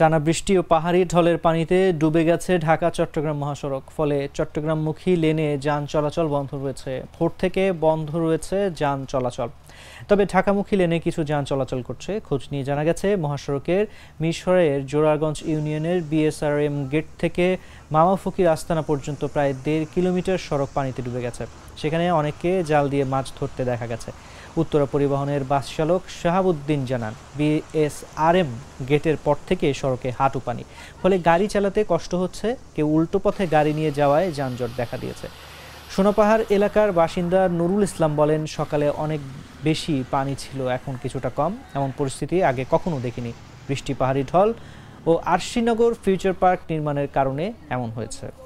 টানা বৃষ্টি ও পাহাড়ি ঢলের পানিতে ডুবে গেছে ঢাকা চট্টগ্রাম মহাসড়ক ফলে চট্টগ্রামমুখী লেনে যান চলাচল বন্ধ রয়েছে ভোর থেকে বন্ধ রয়েছে যান চলাচল তবে ঢাকামুখী লেনে কিছু যান চলাচল করছে খোঁজ নিয়ে জানা গেছে মহাসড়কের মিশরের জোরারগঞ্জ ইউনিয়নের বিএসআরএম গেট থেকে মামা ফকির আস্তানা পর্যন্ত প্রায় দেড় কিলোমিটার সড়ক পানিতে ডুবে গেছে সেখানে অনেককে জাল দিয়ে মাছ ধরতে দেখা গেছে উত্তরা পরিবহনের বাস চালক শাহাবুদ্দিন জানান বিএসআরএম গেটের পর থেকে সড়কে হাঁটু পানি ফলে গাড়ি চালাতে কষ্ট হচ্ছে কেউ উল্টো পথে গাড়ি নিয়ে যাওয়ায় যানজট দেখা দিয়েছে সোনাপাহাড় এলাকার বাসিন্দা নুরুল ইসলাম বলেন সকালে অনেক বেশি পানি ছিল এখন কিছুটা কম এমন পরিস্থিতি আগে কখনো দেখিনি বৃষ্টি পাহাড়ি ঢল ও আরশিনগর ফিউচার পার্ক নির্মাণের কারণে এমন হয়েছে